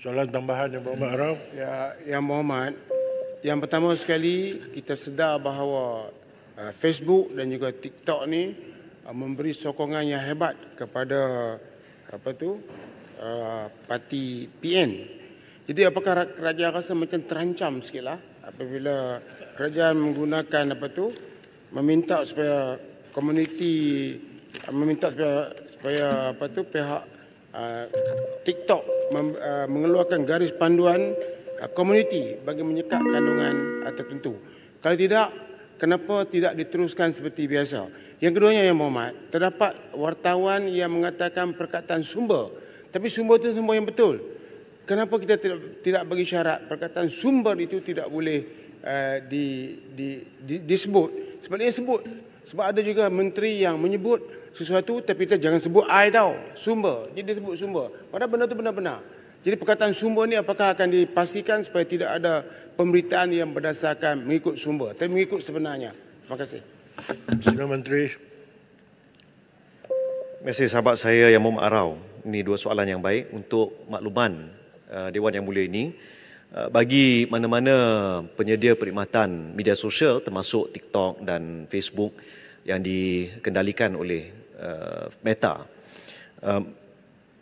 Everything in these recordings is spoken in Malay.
Soalan tambahan yang Muhammad Arab. Ya, yang Muhammad. Yang pertama sekali kita sedar bahawa uh, Facebook dan juga TikTok ni uh, memberi sokongan yang hebat kepada apa tu uh, parti PN. Jadi apakah kerajaan rasa macam terancam sikitlah apabila kerajaan menggunakan apa tu meminta supaya komuniti meminta supaya supaya apa tu pihak uh, TikTok Uh, mengeluarkan garis panduan uh, komuniti bagi menyekat kandungan uh, tertentu. Kalau tidak, kenapa tidak diteruskan seperti biasa? Yang keduanya yang Muhammad, terdapat wartawan yang mengatakan perkataan sumber. Tapi sumber itu semua yang betul. Kenapa kita tidak, tidak bagi syarat perkataan sumber itu tidak boleh uh, di, di, di, disebut? Sebenarnya sebut sebab ada juga menteri yang menyebut sesuatu tapi kita jangan sebut I tau. Sumber. Jadi dia sebut sumber. Padahal benda tu benar-benar. Jadi perkataan sumber ni apakah akan dipastikan supaya tidak ada pemberitaan yang berdasarkan mengikut sumber. Tapi mengikut sebenarnya. Terima kasih. Sudah Menteri. Mesej sahabat saya yang mau Arau. Ini dua soalan yang baik untuk makluman uh, Dewan yang mulia ini. Eh, bagi mana-mana penyedia perkhidmatan media sosial termasuk TikTok dan Facebook yang dikendalikan oleh uh, Meta. Um,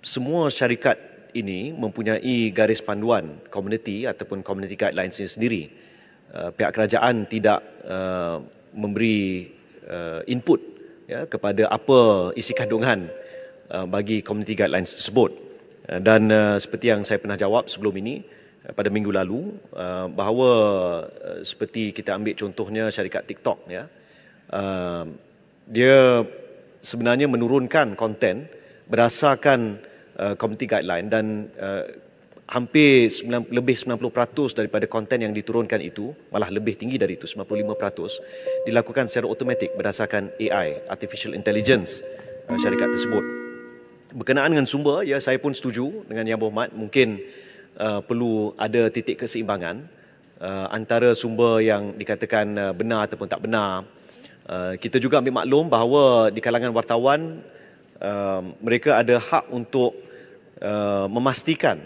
semua syarikat ini mempunyai garis panduan community ataupun community guidelines ini sendiri. Uh, pihak kerajaan tidak uh, memberi uh, input ya kepada apa isi kandungan uh, bagi community guidelines tersebut. Uh, dan uh, seperti yang saya pernah jawab sebelum ini, uh, Eh, pada minggu lalu eh, bahawa eh, seperti kita ambil contohnya syarikat TikTok ya dia sebenarnya menurunkan konten berdasarkan community guideline dan hampir lebih 90% daripada konten yang diturunkan itu malah lebih tinggi dari itu 95% dilakukan secara automatik berdasarkan AI artificial intelligence syarikat tersebut berkenaan dengan sumber ya saya pun setuju dengan yang berhormat mungkin Uh, perlu ada titik keseimbangan uh, antara sumber yang dikatakan uh, benar ataupun tak benar. Uh, kita juga ambil maklum bahawa di kalangan wartawan uh, mereka ada hak untuk uh, memastikan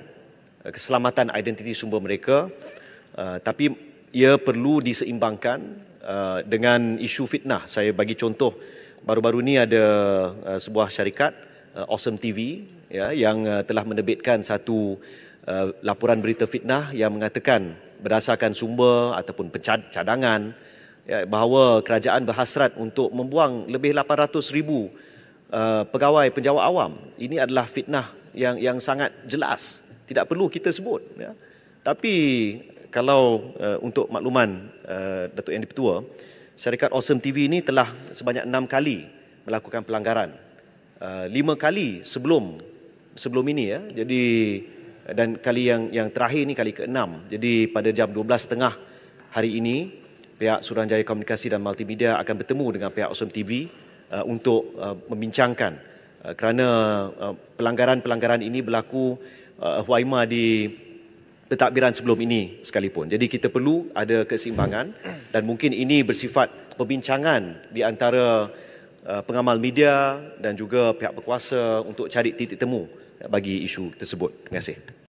uh, keselamatan identiti sumber mereka uh, tapi ia perlu diseimbangkan uh, dengan isu fitnah. Saya bagi contoh baru-baru ini ada uh, sebuah syarikat uh, Awesome TV ya yang uh, telah menerbitkan satu uh, Eh, laporan berita fitnah yang mengatakan berdasarkan sumber ataupun cadangan ya, bahawa kerajaan berhasrat untuk membuang lebih 800 ribu eh, pegawai penjawat awam. Ini adalah fitnah yang yang sangat jelas. Tidak perlu kita sebut. Ya. Tapi kalau uh, untuk makluman uh, Datuk Yang Dipertua, syarikat Awesome TV ini telah sebanyak enam kali melakukan pelanggaran. Uh, lima kali sebelum sebelum ini. ya. Jadi dan kali yang yang terakhir ini kali keenam. Jadi pada jam 12.30 hari ini pihak Suruhanjaya Komunikasi dan Multimedia akan bertemu dengan pihak Osom TV uh, untuk uh, membincangkan uh, kerana uh, pelanggaran-pelanggaran uh, ini berlaku uh, Huaima di pentadbiran sebelum ini sekalipun. Jadi kita perlu ada keseimbangan dan mungkin ini bersifat perbincangan di antara uh, pengamal media dan juga pihak berkuasa untuk cari titik temu bagi isu tersebut. Terima kasih.